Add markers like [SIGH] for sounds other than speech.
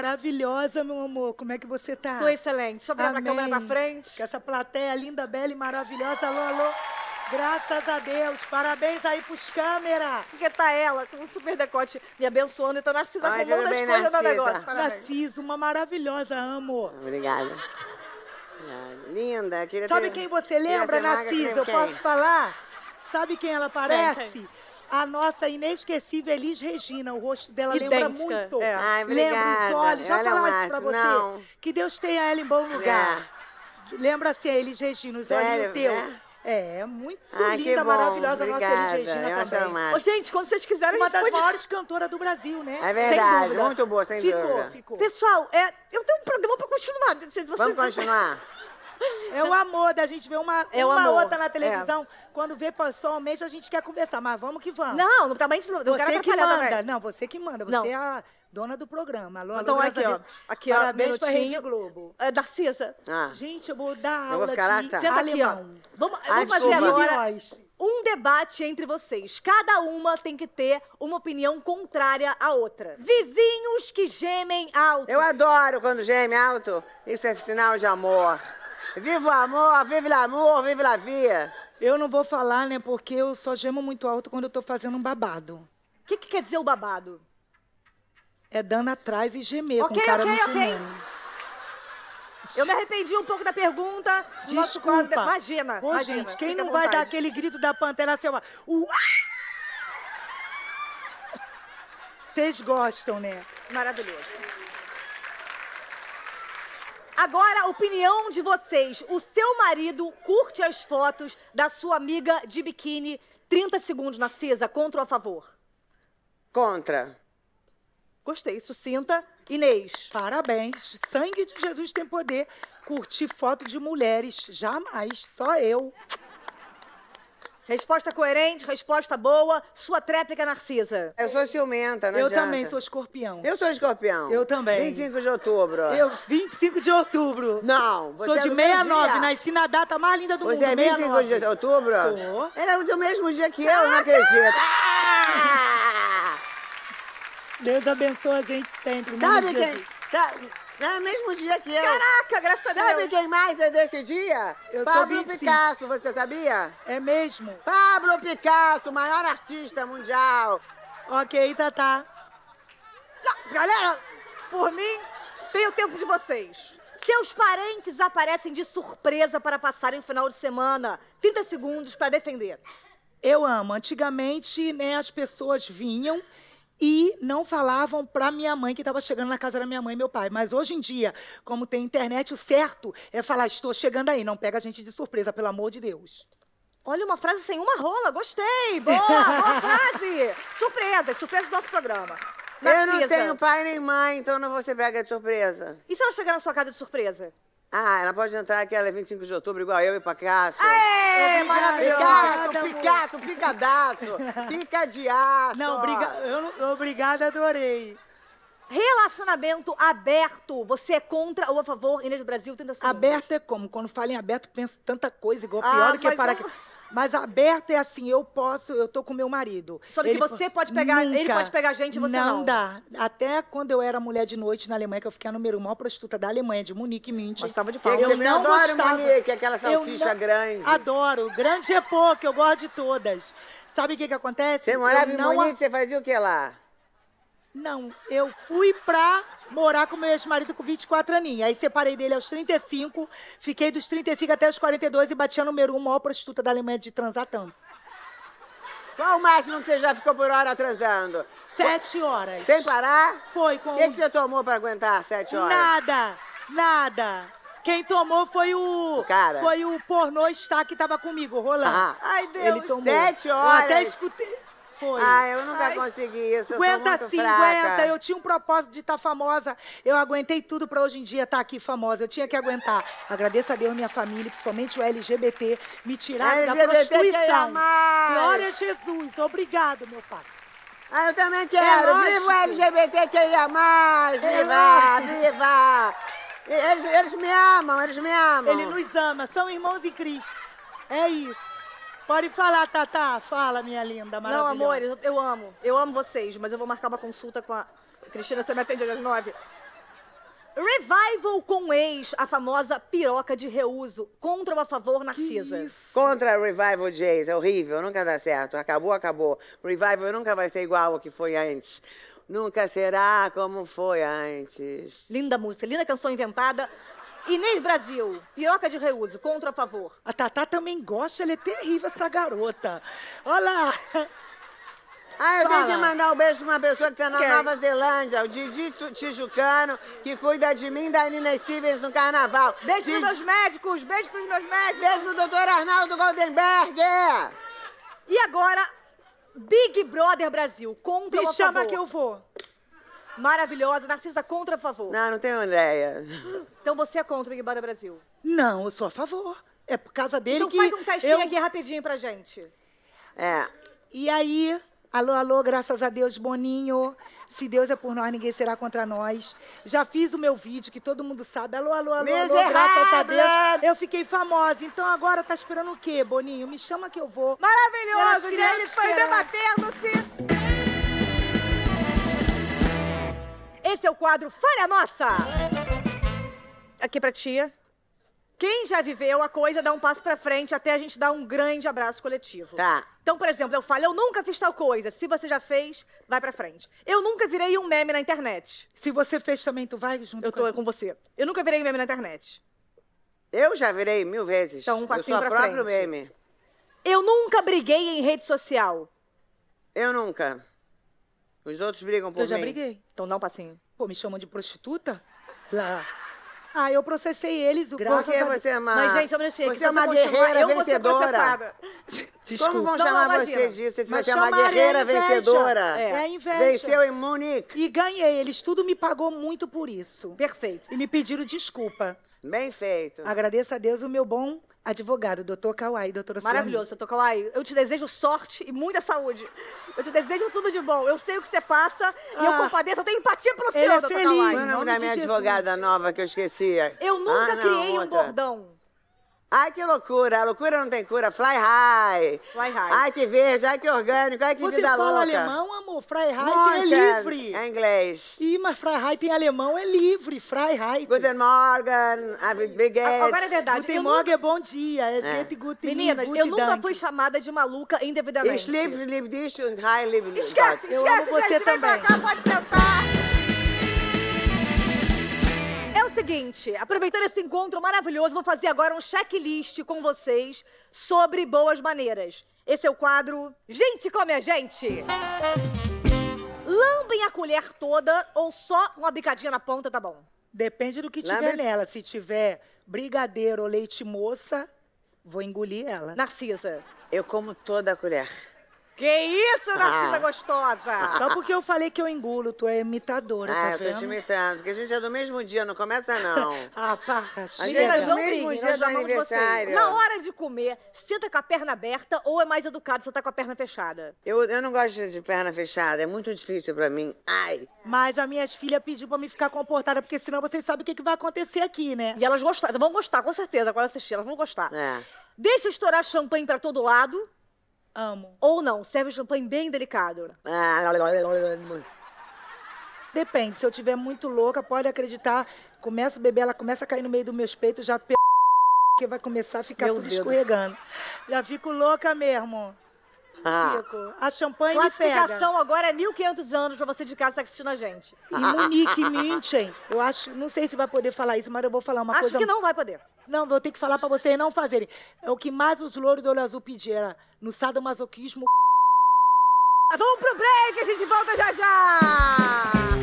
maravilhosa, meu amor. Como é que você tá? Tô excelente. Deixa eu virar pra câmera pra frente. Com essa plateia linda, bela e maravilhosa. Alô, alô. Graças a Deus. Parabéns aí pros câmera. Porque tá ela com um super decote me abençoando. Então, Narcisa, com muitas coisas no negócio. Narcisa, uma maravilhosa, amo. Obrigada. Linda. Sabe ter... quem você lembra, Narcisa? Eu posso falar? Sabe quem ela parece? a nossa inesquecível Elis Regina. O rosto dela Idêntica. lembra muito. É. Ai, Lembra os olhos. Já falei é falaram isso pra você? Não. Que Deus tenha ela em bom é. lugar. É. Lembra-se assim, a Elis Regina, os olhos teus teu. É. É, muito Ai, linda, maravilhosa Obrigada. nossa Elis Regina também. Ô, gente, quando vocês quiserem, Uma das pode... maiores cantoras do Brasil, né? É verdade, muito boa, sem ficou, dúvida. Ficou, ficou. Pessoal, é, eu tenho um programa pra continuar. Vocês, Vamos continuar? [LAUGHS] É o amor da gente ver uma, é uma outra na é. televisão. É. Quando vê pessoalmente, a gente quer conversar, mas vamos que vamos. Não, não tá bem isso você quero que manda. Também. Não, você que manda. Você não. é a dona do programa. Alô, então, alô, aqui, ó. Aqui, Parabéns ó, pra Rede Globo. É, da Cisa. Ah. Gente, eu vou dar eu aula vou ficar lá, de tá. Senta alemão. Aqui, ó. Vamos, vamos fazer agora um debate entre vocês. Cada uma tem que ter uma opinião contrária à outra. Vizinhos que gemem alto. Eu adoro quando geme alto. Isso é sinal de amor. Viva o amor, vive amor, vive la via. Eu não vou falar, né, porque eu só gemo muito alto quando eu tô fazendo um babado. O que, que quer dizer o babado? É dando atrás e gemer okay, com o cara okay, no Eu me arrependi um pouco da pergunta. Desculpa. Nosso quadro, imagina, Ô, imagina. Gente, quem não vai dar aquele grito da pantera assim, Vocês gostam, né? Maravilhoso. Agora, opinião de vocês. O seu marido curte as fotos da sua amiga de biquíni. 30 segundos, Narcisa, contra ou a favor? Contra. Gostei, sucinta. Inês. Parabéns. Sangue de Jesus tem poder. Curtir foto de mulheres. Jamais. Só eu. Resposta coerente, resposta boa. Sua tréplica, Narcisa. Eu é, sou ciumenta, não Eu adianta. também sou escorpião. Eu sou escorpião. Eu também. 25 de outubro. Eu, 25 de outubro. Não, você Sou é de 69, nasci na data mais linda do Você mundo, é 25 de outubro? Sou. Era é o mesmo dia que eu, não acredito. Ah! [LAUGHS] Deus abençoe a gente sempre. Sabe quem... Sabe... É, mesmo dia que eu. Caraca, graças a Deus. Sabe quem mais é desse dia? Eu Pablo Picasso, você sabia? É mesmo? Pablo Picasso, maior artista mundial. Ok, Tatá. galera, por mim, tem o tempo de vocês. Seus parentes aparecem de surpresa para passarem o final de semana. 30 segundos para defender. Eu amo. Antigamente, né, as pessoas vinham e não falavam para minha mãe que estava chegando na casa da minha mãe e meu pai. Mas hoje em dia, como tem internet, o certo é falar: estou chegando aí, não pega a gente de surpresa, pelo amor de Deus. Olha, uma frase sem uma rola, gostei! Boa, boa [LAUGHS] frase! Surpresa, surpresa do nosso programa. Eu não tenho pai nem mãe, então não vou ser pega de surpresa. E se ela chegar na sua casa de surpresa? Ah, ela pode entrar que ela é 25 de outubro, igual eu e o Picasso. Aê, obrigada, Picasso, Picasso, picadaço, picadiaço. Não, briga, eu obrigada, adorei. Relacionamento aberto. Você é contra ou a favor? Inês do Brasil, 30 segundos. Aberto é como? Quando fala em aberto, penso tanta coisa, igual ah, pior ah, do que para... Não... Mas aberto é assim, eu posso, eu tô com meu marido. Só que você pode pegar, nunca. ele pode pegar gente e você não. Não dá. Até quando eu era mulher de noite na Alemanha, que eu fiquei a número maior prostituta da Alemanha, de Munique, München. Gostava de palma. Eu, não adoro gostava. Munique, aquela salsicha não... grande. Adoro. Grande é pouco, eu gosto de todas. Sabe o que que acontece? Você morava em Munique, Munique, você fazia o que lá? Não, eu fui pra morar com meu ex-marido com 24 aninhos. Aí separei dele aos 35, fiquei dos 35 até os 42 e batia número 1, maior prostituta da Alemanha de transar tanto. Qual o máximo que você já ficou por hora transando? Sete horas. Sem parar? Foi com. O que, que você tomou pra aguentar sete horas? Nada, nada. Quem tomou foi o. Cara. Foi o pornô está que tava comigo, Rolando. Ah. Ai, Deus. Ele tomou. Sete horas. Eu até escutei foi. Ah, eu nunca Ai, consegui isso, Aguenta, sim, aguenta. eu tinha um propósito de estar tá famosa. Eu aguentei tudo para hoje em dia estar tá aqui famosa. Eu tinha que aguentar. Agradeço a Deus, minha família, principalmente o LGBT, me tiraram LGBT da prostituição. Glória a Jesus. Obrigado, meu pai. Ah, eu também é quero. É viva o LGBTQIA+, viva, viva. Eles, eles me amam, eles me amam. Ele nos ama, são irmãos em Cristo. É isso. Pode falar, Tatá. Fala, minha linda, Não, amor, amores, eu, eu amo. Eu amo vocês, mas eu vou marcar uma consulta com a... Cristina, você me atende às nove. Revival com ex, a famosa piroca de reuso. Contra ou a favor, Narcisa? Contra Revival de ex, é horrível, nunca dá certo. Acabou, acabou. Revival nunca vai ser igual ao que foi antes. Nunca será como foi antes. Linda música, linda canção inventada. Inês Brasil, piroca de reuso, contra a favor. A Tatá também gosta, ela é terrível, essa garota. Olha lá. Ah, eu tenho que mandar um beijo pra uma pessoa que tá na Quem? Nova Zelândia, o Didi Tijucano, que cuida de mim e da Nina Stevens no carnaval. Beijo Didi... pros meus médicos, beijo pros meus médicos. Beijo pro doutor Arnaldo Goldenberg. E agora, Big Brother Brasil, contra Me a favor. que eu vou maravilhosa, Narcisa contra a favor. Não, não tenho ideia. Então você é contra o Big Brother Brasil? Não, eu sou a favor. É por causa dele então que. Então faz um testinho eu... aqui rapidinho pra gente. É. E aí, alô, alô, graças a Deus, Boninho. Se Deus é por nós, ninguém será contra nós. Já fiz o meu vídeo, que todo mundo sabe. Alô, alô, alô, alô graças a Deus. Eu fiquei famosa. Então agora tá esperando o quê, Boninho? Me chama que eu vou. Maravilhoso, gente. Foi debatendo-se. Esse é o quadro Falha Nossa! Aqui pra tia. Quem já viveu a coisa dá um passo pra frente até a gente dar um grande abraço coletivo. Tá. Então, por exemplo, eu falo, eu nunca fiz tal coisa. Se você já fez, vai pra frente. Eu nunca virei um meme na internet. Se você fez também, tu vai junto Eu tô com, com você. Eu nunca virei meme na internet. Eu já virei mil vezes. Então, um eu sou a pra próprio frente. meme. Eu nunca briguei em rede social. Eu nunca. Os outros brigam por mim. Eu já briguei. Então não, passinho. Pô, me chamam de prostituta? Lá. Ah, eu processei eles. Graças Por a... você é uma... Mas, gente, eu não achei. É você é tá uma guerreira vencedora. Como vão chamar você disso? Você vai chamar guerreira vencedora. É. é inveja. Venceu em Munique. E ganhei. Eles tudo me pagou muito por isso. Perfeito. E me pediram desculpa. Bem feito. Agradeço a Deus o meu bom advogado, doutor Kawai, doutora Maravilhoso, doutor Kawai. Eu te desejo sorte e muita saúde. Eu te desejo tudo de bom. Eu sei o que você passa ah. e eu ah. compadeço. Eu tenho empatia pelo é senhor, é doutor feliz. Kawai. Não é o nome minha Jesus. advogada nova que eu esqueci? Eu nunca ah, não, criei outra. um bordão. Ai, que loucura. A loucura não tem cura. Fly high. Fly high. Ai, que verde. Ai, que orgânico. Ai, que Você vida louca. Você fala alemão, amor? Fly high Monte, é livre. É, inglês. Ih, mas fly high tem alemão, é livre. Fly high. Guten Morgen. Ah, agora é verdade. Guten Morgen é bom dia. É, é. Guten eu nunca fui chamada de maluca indevidamente. Ich dich und high, Esquece, esquece. Eu amo você também. Vem pra cá, pode sentar seguinte, aproveitando esse encontro maravilhoso, vou fazer agora um checklist com vocês sobre boas maneiras. Esse é o quadro Gente Come a Gente. Lambem a colher toda ou só uma bicadinha na ponta, tá bom? Depende do que tiver nela. Se tiver brigadeiro ou leite moça, vou engolir ela. Narcisa. Eu como toda a colher. Que isso, Narcisa ah. gostosa? Só porque eu falei que eu engulo, tu é imitadora, ah, tá vendo? Ah, eu tô te imitando, porque a gente é do mesmo dia, não começa não. [LAUGHS] ah, para, chega. A gente é do mesmo dia do aniversário. Vocês. Na hora de comer, senta com a perna aberta ou é mais educado tá com a perna fechada? Eu, eu não gosto de perna fechada, é muito difícil pra mim. Ai. Mas a minha filha pediu pra me ficar comportada, porque senão vocês sabem o que, que vai acontecer aqui, né? E elas gostaram, vão gostar, com certeza, agora assistir, elas vão gostar. É. Deixa estourar champanhe pra todo lado Amo. Ou não, serve champanhe bem delicado. Depende, se eu tiver muito louca, pode acreditar, começa a beber, ela começa a cair no meio do meu peito, já que vai começar a ficar meu tudo Deus. escorregando. Já fico louca mesmo a champanhe me pega. Classificação agora é 1.500 anos pra você de casa estar tá assistindo a gente. E Monique Minchen, eu acho, não sei se vai poder falar isso, mas eu vou falar uma acho coisa... Acho que não vai poder. Não, vou ter que falar pra vocês não fazerem. É o que mais os louros do olho azul pediram, no sadomasoquismo... Vamos pro break, a gente volta já já!